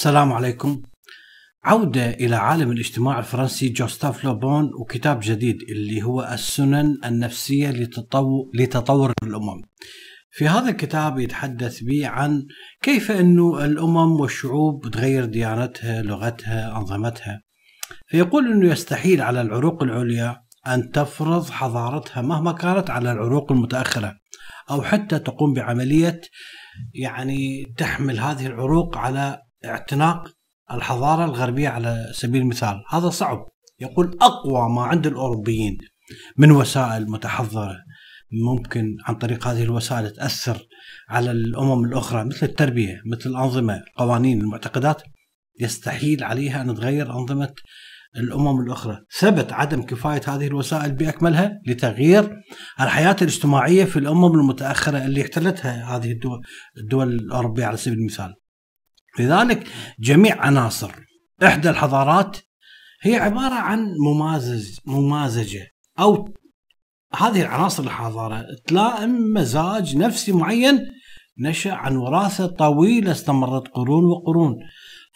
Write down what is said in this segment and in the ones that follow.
السلام عليكم عودة إلى عالم الاجتماع الفرنسي جوستاف لوبون وكتاب جديد اللي هو السنن النفسية لتطور الأمم في هذا الكتاب يتحدث بي عن كيف أنه الأمم والشعوب تغير ديانتها لغتها أنظمتها فيقول أنه يستحيل على العروق العليا أن تفرض حضارتها مهما كانت على العروق المتأخرة أو حتى تقوم بعملية يعني تحمل هذه العروق على اعتناق الحضارة الغربية على سبيل المثال هذا صعب يقول أقوى ما عند الأوروبيين من وسائل متحضرة ممكن عن طريق هذه الوسائل تأثر على الأمم الأخرى مثل التربية مثل الأنظمة القوانين المعتقدات يستحيل عليها أن تغير أنظمة الأمم الأخرى ثبت عدم كفاية هذه الوسائل بأكملها لتغيير الحياة الاجتماعية في الأمم المتأخرة اللي احتلتها هذه الدول, الدول الأوروبية على سبيل المثال لذلك جميع عناصر إحدى الحضارات هي عبارة عن ممازج ممازجة أو هذه العناصر الحضارة تلائم مزاج نفسي معين نشأ عن وراثة طويلة استمرت قرون وقرون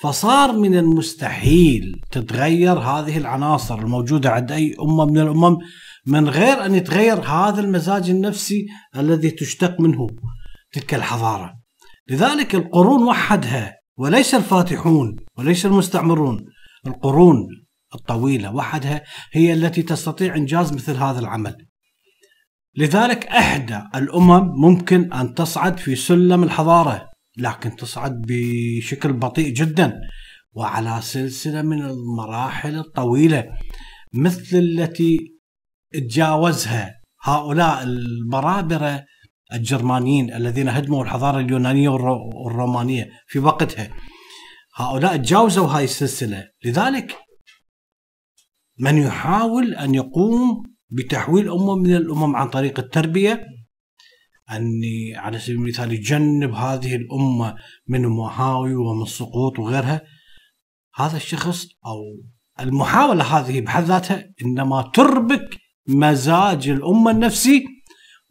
فصار من المستحيل تتغير هذه العناصر الموجودة عند أي أمة من الأمم من غير أن يتغير هذا المزاج النفسي الذي تشتق منه تلك الحضارة لذلك القرون وحدها وليس الفاتحون وليس المستعمرون القرون الطويلة وحدها هي التي تستطيع إنجاز مثل هذا العمل لذلك إحدى الأمم ممكن أن تصعد في سلم الحضارة لكن تصعد بشكل بطيء جدا وعلى سلسلة من المراحل الطويلة مثل التي تجاوزها هؤلاء المرابرة الجرمانيين الذين هدموا الحضاره اليونانيه والرومانيه في وقتها هؤلاء تجاوزوا هاي السلسله لذلك من يحاول ان يقوم بتحويل امه من الامم عن طريق التربيه اني على سبيل المثال يجنب هذه الامه من المهاوي ومن السقوط وغيرها هذا الشخص او المحاوله هذه بحد ذاتها انما تربك مزاج الامه النفسي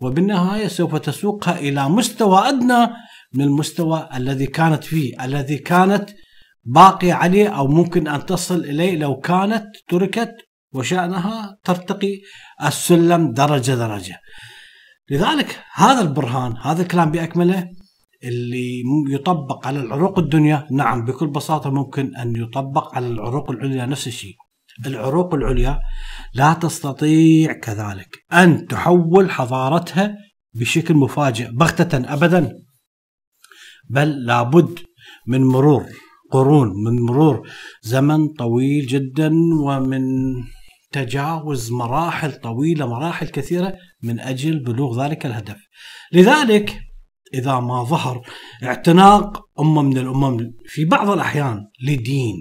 وبالنهاية سوف تسوقها إلى مستوى أدنى من المستوى الذي كانت فيه الذي كانت باقية عليه أو ممكن أن تصل إليه لو كانت تركت وشأنها ترتقي السلم درجة درجة لذلك هذا البرهان هذا الكلام بأكمله اللي يطبق على العروق الدنيا نعم بكل بساطة ممكن أن يطبق على العروق العليا نفس الشيء العروق العليا لا تستطيع كذلك أن تحول حضارتها بشكل مفاجئ بغتة أبدا بل لابد من مرور قرون من مرور زمن طويل جدا ومن تجاوز مراحل طويلة مراحل كثيرة من أجل بلوغ ذلك الهدف لذلك إذا ما ظهر اعتناق أمة من الأمم في بعض الأحيان لدين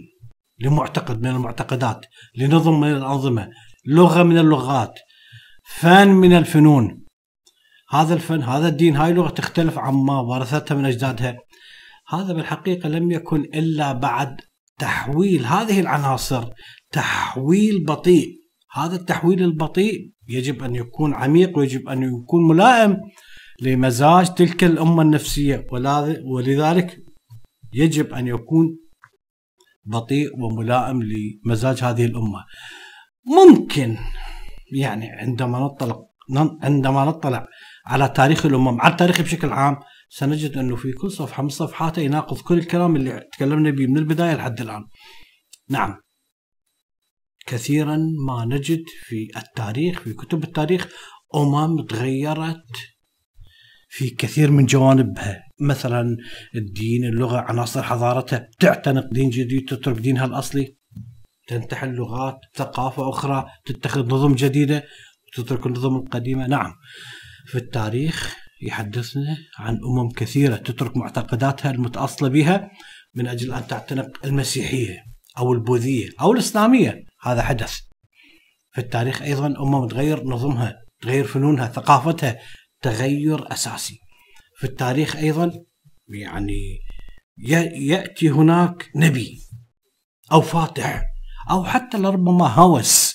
لمعتقد من المعتقدات لنظم من الأنظمة لغة من اللغات فن من الفنون هذا الفن هذا الدين هاي اللغة تختلف عما ورثتها من أجدادها هذا بالحقيقة لم يكن إلا بعد تحويل هذه العناصر تحويل بطيء هذا التحويل البطيء يجب أن يكون عميق ويجب أن يكون ملائم لمزاج تلك الأمة النفسية ولذلك يجب أن يكون بطيء وملائم لمزاج هذه الامه ممكن يعني عندما نطلع عندما نطلع على تاريخ الامم على التاريخ بشكل عام سنجد انه في كل صفحه من صفحاته يناقض كل الكلام اللي تكلمنا به من البدايه لحد الان. نعم كثيرا ما نجد في التاريخ في كتب التاريخ امم تغيرت في كثير من جوانبها مثلا الدين اللغة عناصر حضارتها تعتنق دين جديد تترك دينها الأصلي تنتحل لغات ثقافة أخرى تتخذ نظم جديدة وتترك النظم القديمة نعم في التاريخ يحدثنا عن أمم كثيرة تترك معتقداتها المتأصلة بها من أجل أن تعتنق المسيحية أو البوذية أو الإسلامية هذا حدث في التاريخ أيضا أمم تغير نظمها تغير فنونها ثقافتها تغير اساسي في التاريخ ايضا يعني ياتي هناك نبي او فاتح او حتى لربما هوس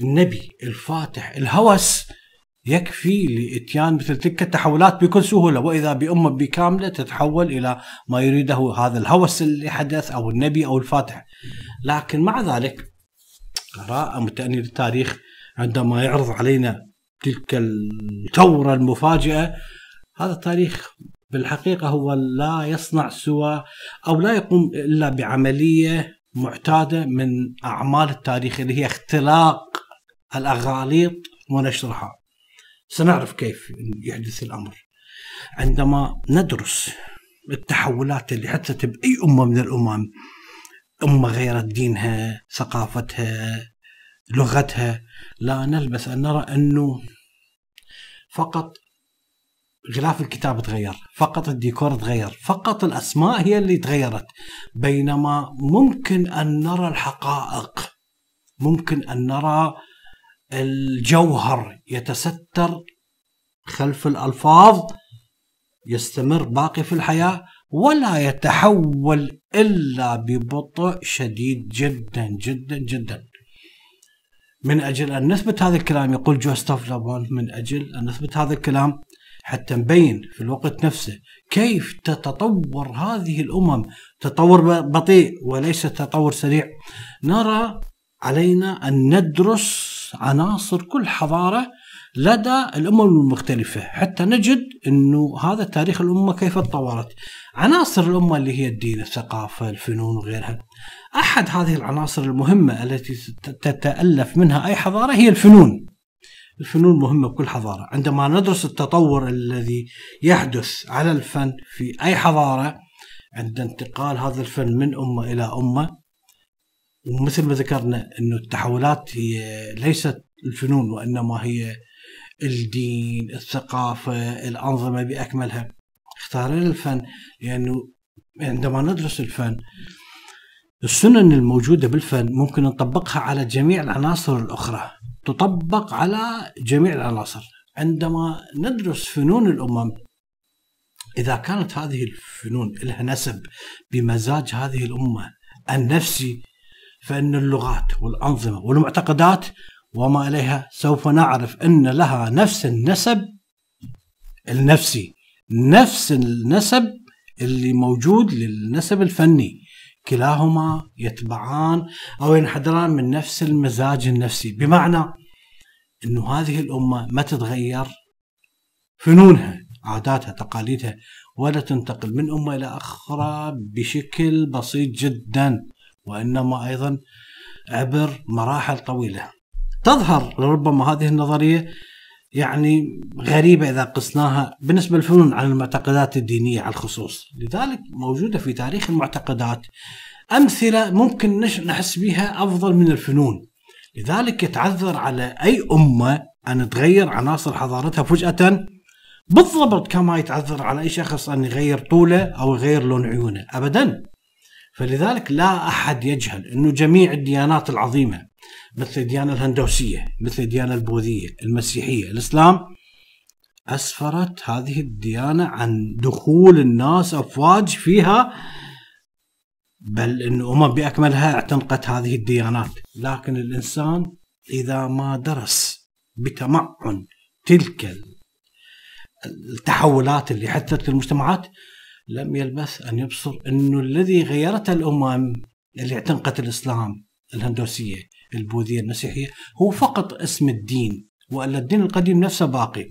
النبي الفاتح الهوس يكفي لاتيان مثل تلك التحولات بكل سهوله واذا بامه بكامله تتحول الى ما يريده هذا الهوس اللي حدث او النبي او الفاتح لكن مع ذلك قراءه متاني للتاريخ عندما يعرض علينا تلك الثورة المفاجئة هذا التاريخ بالحقيقة هو لا يصنع سوى أو لا يقوم إلا بعملية معتادة من أعمال التاريخ اللي هي اختلاق الأغاليط ونشرها سنعرف كيف يحدث الأمر عندما ندرس التحولات اللي حدثت بأي أمة من الأمم أمة غيرت دينها ثقافتها لغتها لا نلبث أن نرى أنه فقط غلاف الكتاب تغير فقط الديكور تغير فقط الأسماء هي اللي تغيرت بينما ممكن أن نرى الحقائق ممكن أن نرى الجوهر يتستر خلف الألفاظ يستمر باقي في الحياة ولا يتحول إلا ببطء شديد جدا جدا جدا من اجل ان نثبت هذا الكلام يقول جوستاف لابون من اجل ان نثبت هذا الكلام حتى نبين في الوقت نفسه كيف تتطور هذه الامم تطور بطيء وليس تطور سريع نرى علينا ان ندرس عناصر كل حضاره لدى الأمم المختلفة حتى نجد أنه هذا تاريخ الأمة كيف تطورت عناصر الأمة اللي هي الدين الثقافة الفنون وغيرها أحد هذه العناصر المهمة التي تتألف منها أي حضارة هي الفنون الفنون مهمة بكل حضارة عندما ندرس التطور الذي يحدث على الفن في أي حضارة عند انتقال هذا الفن من أمة إلى أمة ومثل ما ذكرنا انه التحولات هي ليست الفنون وإنما هي الدين الثقافة الأنظمة بأكملها اختارين الفن لأنه يعني عندما ندرس الفن السنن الموجودة بالفن ممكن نطبقها على جميع العناصر الأخرى تطبق على جميع العناصر عندما ندرس فنون الأمم إذا كانت هذه الفنون لها نسب بمزاج هذه الأمة النفسي فإن اللغات والأنظمة والمعتقدات وما إليها سوف نعرف أن لها نفس النسب النفسي نفس النسب اللي موجود للنسب الفني كلاهما يتبعان أو ينحدران من نفس المزاج النفسي بمعنى أنه هذه الأمة ما تتغير فنونها عاداتها تقاليدها ولا تنتقل من أمة إلى أخرى بشكل بسيط جدا وإنما أيضا عبر مراحل طويلة تظهر لربما هذه النظريه يعني غريبه اذا قسناها بالنسبه للفنون عن المعتقدات الدينيه على الخصوص، لذلك موجوده في تاريخ المعتقدات امثله ممكن نحس بها افضل من الفنون. لذلك يتعذر على اي امه ان تغير عناصر حضارتها فجاه بالضبط كما يتعذر على اي شخص ان يغير طوله او يغير لون عيونه، ابدا. فلذلك لا احد يجهل انه جميع الديانات العظيمه مثل الديانة الهندوسية مثل الديانة البوذية المسيحية الإسلام أسفرت هذه الديانة عن دخول الناس أفواج فيها بل أن أمم بأكملها اعتنقت هذه الديانات لكن الإنسان إذا ما درس بتمعن تلك التحولات اللي حدثت المجتمعات لم يلبث أن يبصر أنه الذي غيرته الأمم اللي اعتنقت الإسلام الهندوسية البوذية المسيحية هو فقط اسم الدين وألا الدين القديم نفسه باقي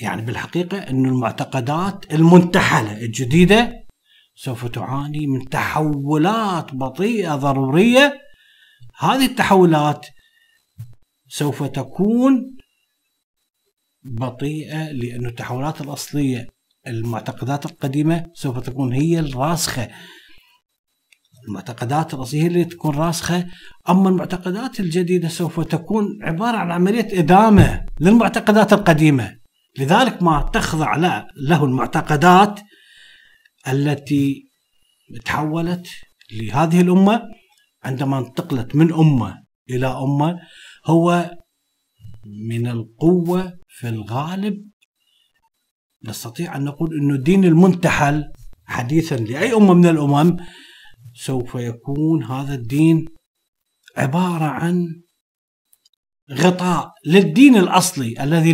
يعني بالحقيقة أن المعتقدات المنتحلة الجديدة سوف تعاني من تحولات بطيئة ضرورية هذه التحولات سوف تكون بطيئة لأن التحولات الأصلية المعتقدات القديمة سوف تكون هي الراسخة المعتقدات الراسخه هي اللي تكون راسخه اما المعتقدات الجديده سوف تكون عباره عن عمليه ادامه للمعتقدات القديمه لذلك ما تخضع له المعتقدات التي تحولت لهذه الامه عندما انتقلت من امه الى امه هو من القوه في الغالب نستطيع ان نقول انه الدين المنتحل حديثا لاي امه من الامم سوف يكون هذا الدين عباره عن غطاء للدين الاصلي الذي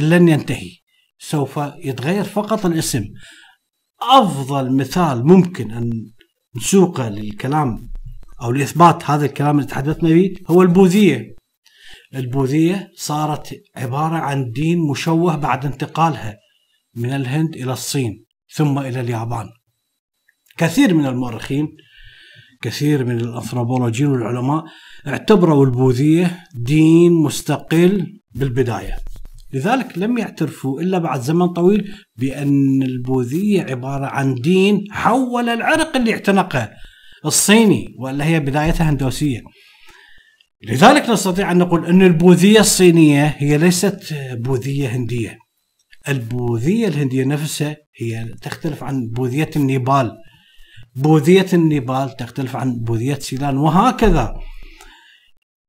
لن ينتهي سوف يتغير فقط الاسم افضل مثال ممكن ان نسوقه للكلام او لاثبات هذا الكلام اللي تحدثنا به هو البوذيه البوذيه صارت عباره عن دين مشوه بعد انتقالها من الهند الى الصين ثم الى اليابان كثير من المؤرخين كثير من الأنثروبولوجيين والعلماء اعتبروا البوذية دين مستقل بالبداية لذلك لم يعترفوا إلا بعد زمن طويل بأن البوذية عبارة عن دين حول العرق اللي اعتنقه الصيني ولا هي بدايتها هندوسية لذلك نستطيع أن نقول أن البوذية الصينية هي ليست بوذية هندية البوذية الهندية نفسها هي تختلف عن بوذية النيبال بوذية النيبال تختلف عن بوذية سيلان وهكذا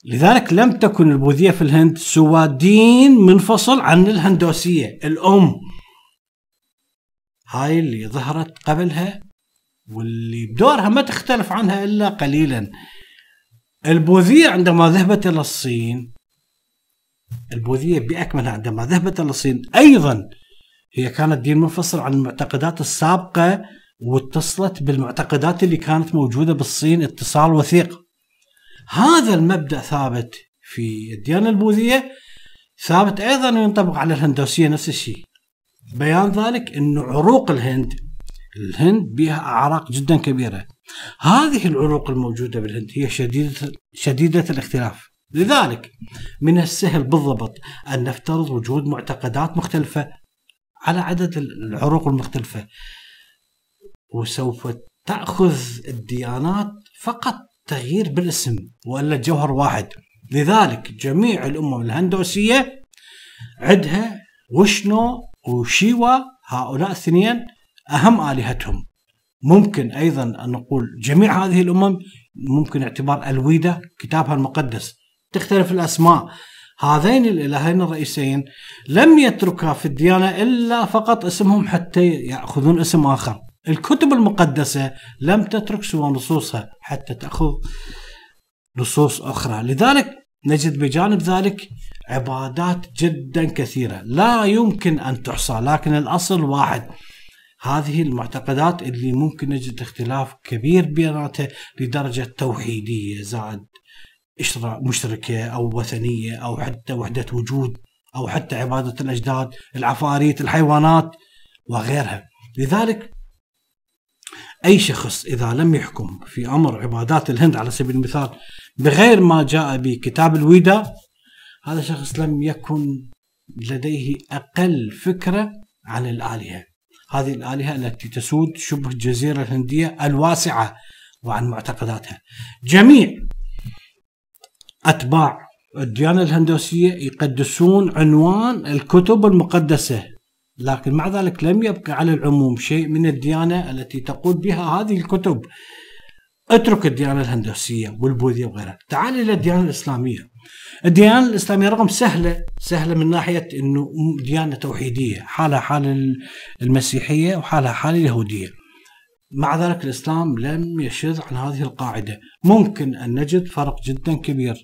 لذلك لم تكن البوذية في الهند سوى دين منفصل عن الهندوسية الأم هاي اللي ظهرت قبلها واللي بدورها ما تختلف عنها إلا قليلا البوذية عندما ذهبت إلى الصين البوذية بأكملها عندما ذهبت إلى الصين أيضا هي كانت دين منفصل عن المعتقدات السابقة واتصلت بالمعتقدات اللي كانت موجوده بالصين اتصال وثيق. هذا المبدا ثابت في الديانه البوذيه ثابت ايضا وينطبق على الهندوسيه نفس الشيء. بيان ذلك انه عروق الهند الهند بها اعراق جدا كبيره. هذه العروق الموجوده بالهند هي شديده شديده الاختلاف. لذلك من السهل بالضبط ان نفترض وجود معتقدات مختلفه على عدد العروق المختلفه وسوف تأخذ الديانات فقط تغيير بالاسم وإلا جوهر واحد لذلك جميع الأمم الهندوسية عدها وشنو وشيوا هؤلاء الاثنين أهم آلهتهم ممكن أيضا أن نقول جميع هذه الأمم ممكن اعتبار الويدة كتابها المقدس تختلف الأسماء هذين الإلهين الرئيسيين لم يتركا في الديانة إلا فقط اسمهم حتى يأخذون اسم آخر الكتب المقدسة لم تترك سوى نصوصها حتى تأخذ نصوص أخرى لذلك نجد بجانب ذلك عبادات جدا كثيرة لا يمكن أن تحصى لكن الأصل واحد هذه المعتقدات اللي ممكن نجد اختلاف كبير بيناتها لدرجة توحيدية زائد مشتركة أو وثنية أو حتى وحدة وجود أو حتى عبادة الأجداد العفاريت الحيوانات وغيرها لذلك أي شخص إذا لم يحكم في أمر عبادات الهند على سبيل المثال بغير ما جاء به كتاب الويدا هذا الشخص لم يكن لديه أقل فكرة عن الآلهة هذه الآلهة التي تسود شبه الجزيرة الهندية الواسعة وعن معتقداتها جميع أتباع الديانة الهندوسية يقدسون عنوان الكتب المقدسة لكن مع ذلك لم يبقى على العموم شيء من الديانة التي تقول بها هذه الكتب اترك الديانة الهندوسية والبوذية وغيرها تعال إلى الديانة الإسلامية الديانة الإسلامية رغم سهلة سهلة من ناحية أنه ديانة توحيدية حالها حال المسيحية وحالها حال اليهودية مع ذلك الإسلام لم يشذ عن هذه القاعدة ممكن أن نجد فرق جدا كبير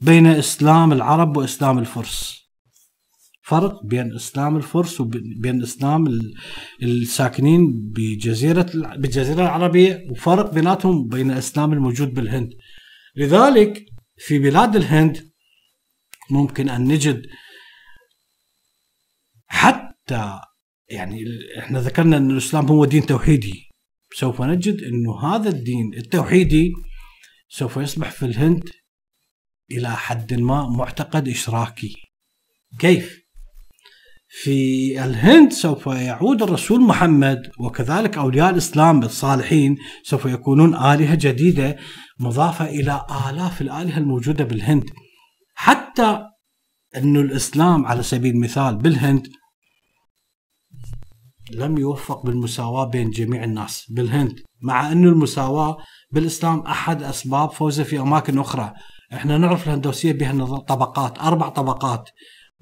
بين إسلام العرب وإسلام الفرس فرق بين اسلام الفرس وبين اسلام الساكنين بجزيره بالجزيره العربيه وفرق بيناتهم بين الاسلام الموجود بالهند لذلك في بلاد الهند ممكن ان نجد حتى يعني احنا ذكرنا ان الاسلام هو دين توحيدي سوف نجد انه هذا الدين التوحيدي سوف يصبح في الهند الى حد ما معتقد اشراكي كيف في الهند سوف يعود الرسول محمد وكذلك أولياء الإسلام الصالحين سوف يكونون آلهة جديدة مضافة إلى آلاف الآلهة الموجودة بالهند حتى أن الإسلام على سبيل المثال بالهند لم يوفق بالمساواة بين جميع الناس بالهند مع أن المساواة بالإسلام أحد أسباب فوزه في أماكن أخرى احنا نعرف الهندوسية بها طبقات أربع طبقات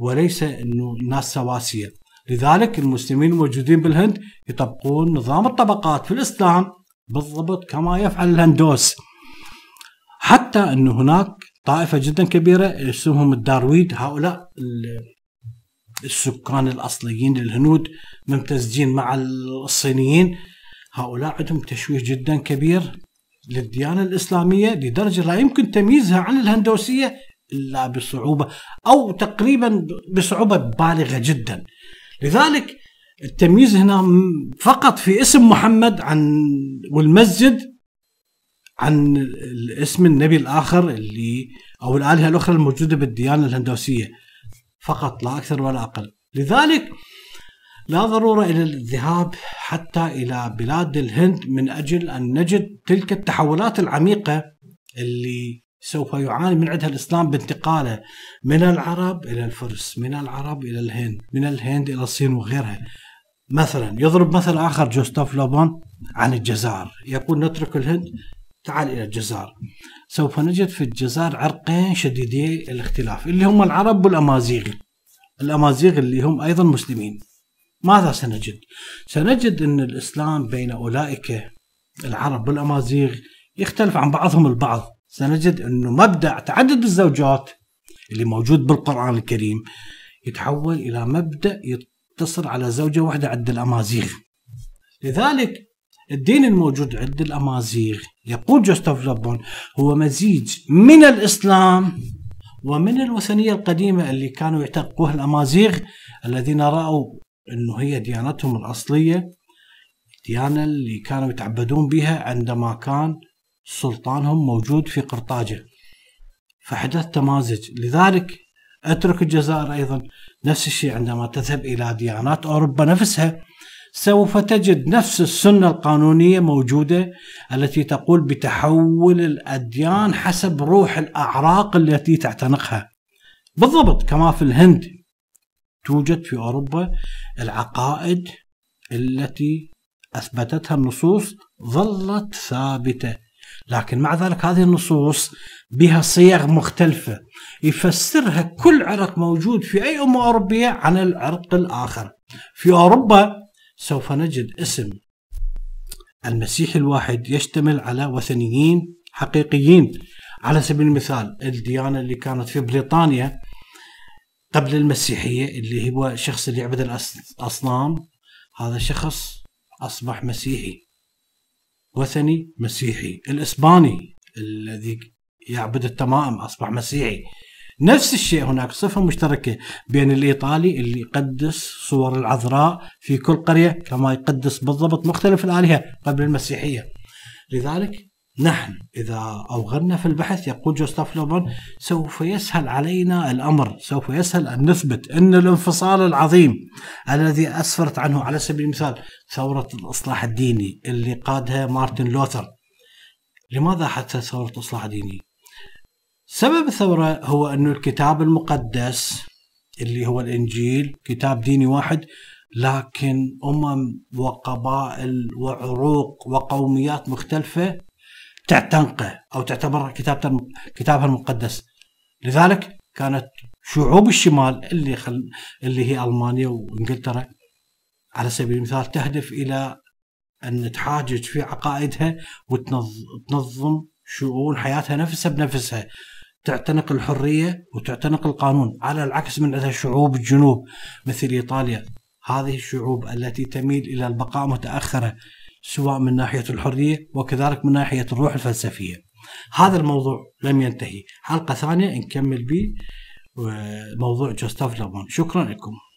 وليس انه الناس سواسيه لذلك المسلمين الموجودين بالهند يطبقون نظام الطبقات في الاسلام بالضبط كما يفعل الهندوس حتى ان هناك طائفه جدا كبيره اسمهم الدارويد هؤلاء السكان الاصليين للهنود ممتزجين مع الصينيين هؤلاء عندهم تشويه جدا كبير للديانه الاسلاميه لدرجه لا يمكن تمييزها عن الهندوسيه إلا بصعوبة أو تقريبا بصعوبة بالغة جدا لذلك التمييز هنا فقط في اسم محمد عن والمسجد عن اسم النبي الآخر اللي أو الآلهة الأخرى الموجودة بالديانة الهندوسية فقط لا أكثر ولا أقل لذلك لا ضرورة إلى الذهاب حتى إلى بلاد الهند من أجل أن نجد تلك التحولات العميقة اللي سوف يعاني من عندها الاسلام بانتقاله من العرب الى الفرس، من العرب الى الهند، من الهند الى الصين وغيرها. مثلا يضرب مثل اخر جوستاف لوبون عن الجزائر، يقول نترك الهند تعال الى الجزائر. سوف نجد في الجزائر عرقين شديدي الاختلاف اللي هم العرب والامازيغ. الامازيغ اللي هم ايضا مسلمين. ماذا سنجد؟ سنجد ان الاسلام بين اولئك العرب والامازيغ يختلف عن بعضهم البعض سنجد أنه مبدأ تعدد الزوجات اللي موجود بالقرآن الكريم يتحول إلى مبدأ يتصل على زوجة واحدة عند الأمازيغ لذلك الدين الموجود عند الأمازيغ يقول جوستاف لوبون هو مزيج من الإسلام ومن الوثنية القديمة اللي كانوا يعتقوها الأمازيغ الذين رأوا أنه هي ديانتهم الأصلية الديانة اللي كانوا يتعبدون بها عندما كان سلطانهم موجود في قرطاجة فحدث تمازج لذلك أترك الجزائر أيضا نفس الشيء عندما تذهب إلى ديانات أوروبا نفسها سوف تجد نفس السنة القانونية موجودة التي تقول بتحول الأديان حسب روح الأعراق التي تعتنقها بالضبط كما في الهند توجد في أوروبا العقائد التي أثبتتها النصوص ظلت ثابتة لكن مع ذلك هذه النصوص بها صيغ مختلفة يفسرها كل عرق موجود في أي أمة أوروبية عن العرق الآخر في أوروبا سوف نجد اسم المسيح الواحد يشتمل على وثنيين حقيقيين على سبيل المثال الديانة اللي كانت في بريطانيا قبل المسيحية اللي هو الشخص اللي يعبد الأصنام هذا شخص أصبح مسيحي وثني مسيحي الإسباني الذي يعبد التمائم أصبح مسيحي نفس الشيء هناك صفة مشتركة بين الإيطالي اللي يقدس صور العذراء في كل قرية كما يقدس بالضبط مختلف الآلهة قبل المسيحية لذلك نحن إذا أوغلنا في البحث يقول جوستاف لوبون سوف يسهل علينا الأمر سوف يسهل أن نثبت أن الانفصال العظيم الذي أسفرت عنه على سبيل المثال ثورة الإصلاح الديني اللي قادها مارتن لوثر لماذا حدثت ثورة الإصلاح الديني؟ سبب الثورة هو أن الكتاب المقدس اللي هو الإنجيل كتاب ديني واحد لكن أمم وقبائل وعروق وقوميات مختلفة تعتنقه او تعتبر كتابته كتابها المقدس لذلك كانت شعوب الشمال اللي خل... اللي هي المانيا وانجلترا على سبيل المثال تهدف الى ان تحاجج في عقائدها وتنظم شؤون حياتها نفسها بنفسها تعتنق الحريه وتعتنق القانون على العكس من عندها شعوب الجنوب مثل ايطاليا هذه الشعوب التي تميل الى البقاء متاخره سواء من ناحيه الحريه وكذلك من ناحيه الروح الفلسفيه. هذا الموضوع لم ينتهي، حلقه ثانيه نكمل به موضوع جوستاف لابون، شكرا لكم.